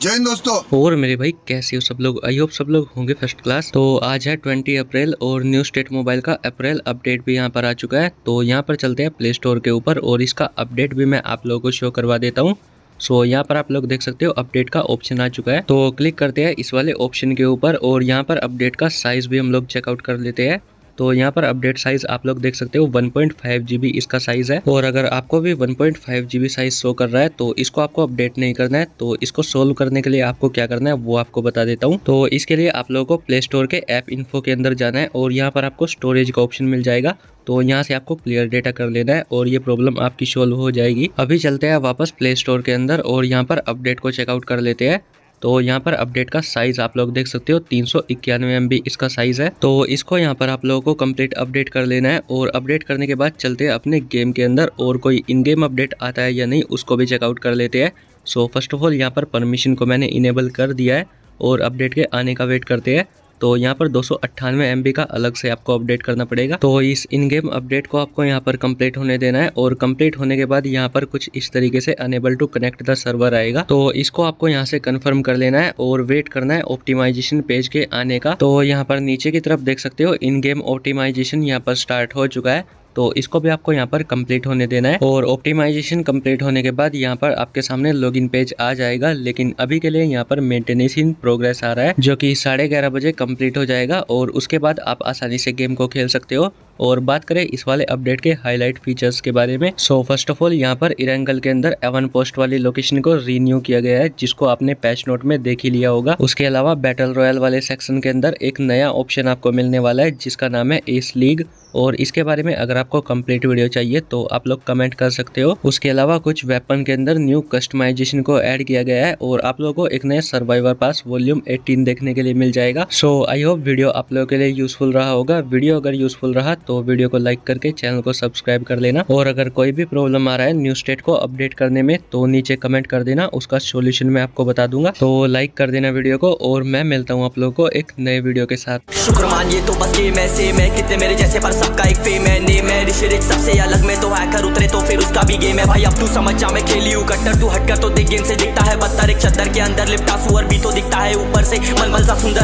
जय हिंद दोस्तों और मेरे भाई कैसे हो सब लोग आई होप सब लोग होंगे फर्स्ट क्लास तो आज है ट्वेंटी अप्रैल और न्यू स्टेट मोबाइल का अप्रैल अपडेट भी यहाँ पर आ चुका है तो यहाँ पर चलते हैं प्ले स्टोर के ऊपर और इसका अपडेट भी मैं आप लोगों को शो करवा देता हूँ सो so, यहाँ पर आप लोग देख सकते हो अपडेट का ऑप्शन आ चुका है तो क्लिक करते हैं इस वाले ऑप्शन के ऊपर और यहाँ पर अपडेट का साइज भी हम लोग चेकआउट कर लेते हैं तो यहाँ पर अपडेट साइज़ आप लोग देख सकते हो 1.5 जीबी इसका साइज़ है और अगर आपको भी 1.5 जीबी साइज़ शो कर रहा है तो इसको आपको अपडेट नहीं करना है तो इसको सोल्व करने के लिए आपको क्या करना है वो आपको बता देता हूँ तो इसके लिए आप लोगों को प्ले स्टोर के ऐप इन्फो के अंदर जाना है और यहाँ पर आपको स्टोरेज का ऑप्शन मिल जाएगा तो यहाँ से आपको क्लियर डेटा कर लेना है और ये प्रॉब्लम आपकी सोल्व हो जाएगी अभी चलते हैं वापस प्ले स्टोर के अंदर और यहाँ पर अपडेट को चेकआउट कर लेते हैं तो यहाँ पर अपडेट का साइज़ आप लोग देख सकते हो तीन सौ इसका साइज़ है तो इसको यहाँ पर आप लोगों को कंप्लीट अपडेट कर लेना है और अपडेट करने के बाद चलते हैं अपने गेम के अंदर और कोई इन गेम अपडेट आता है या नहीं उसको भी चेकआउट कर लेते हैं सो फर्स्ट ऑफ ऑल यहाँ पर परमिशन को मैंने इनेबल कर दिया है और अपडेट के आने का वेट करते हैं तो यहाँ पर दो सौ का अलग से आपको अपडेट करना पड़ेगा तो इस इन गेम अपडेट को आपको यहाँ पर कंप्लीट होने देना है और कंप्लीट होने के बाद यहाँ पर कुछ इस तरीके से unable to connect the server आएगा तो इसको आपको यहाँ से कन्फर्म कर लेना है और वेट करना है ऑप्टिमाइजेशन पेज के आने का तो यहाँ पर नीचे की तरफ देख सकते हो इन गेम ऑप्टिमाइजेशन यहाँ पर स्टार्ट हो चुका है तो इसको भी आपको यहाँ पर कंप्लीट होने देना है और ऑप्टिमाइजेशन कंप्लीट होने के बाद यहाँ पर आपके सामने लॉगिन पेज आ जाएगा लेकिन अभी के लिए यहाँ पर मेंटेनेंस इन प्रोग्रेस आ रहा है जो कि साढ़े ग्यारह बजे कंप्लीट हो जाएगा और उसके बाद आप आसानी से गेम को खेल सकते हो और बात करें इस वाले अपडेट के हाईलाइट फीचर्स के बारे में सो फर्स्ट ऑफ ऑल यहाँ पर इरेंगल के अंदर एवन पोस्ट वाली लोकेशन को रीन्यू किया गया है जिसको आपने पैच नोट में देख ही लिया होगा उसके अलावा बैटल रॉयल वाले सेक्शन के अंदर एक नया ऑप्शन आपको मिलने वाला है जिसका नाम है एस लीग और इसके बारे में अगर आपको कंप्लीट वीडियो चाहिए तो आप लोग कमेंट कर सकते हो उसके अलावा कुछ वेपन के अंदर न्यू कस्टमाइजेशन को ऐड किया गया है और आप लोगों को एक नया सर्वाइवर पास वॉल्यूम 18 देखने के लिए मिल जाएगा सो आई होप वीडियो आप लोगों के लिए यूजफुल रहा होगा वीडियो अगर यूजफुल रहा तो तो वीडियो को लाइक करके चैनल को सब्सक्राइब कर लेना और अगर कोई भी प्रॉब्लम आ रहा है न्यू स्टेट को अपडेट करने में तो नीचे कमेंट कर देना उसका सोल्यूशन मैं आपको बता दूंगा तो लाइक कर देना वीडियो को और मैं मिलता हूँ आप लोगों को एक नए वीडियो के साथ शुक्रमान ये तो बस गेम कितने मेरे जैसे पर सबका एक फेम है ऋषि सबसे अलग में तो हैकर उतरे तो फिर उसका भी गेम है भाई अब तू समझ जा मैं खेली कट्टर तू हटकर तो देख गेम से दिखता है एक चद्दर के अंदर लिपटा सुअर भी तो दिखता है ऊपर से मलमल सा सुंदर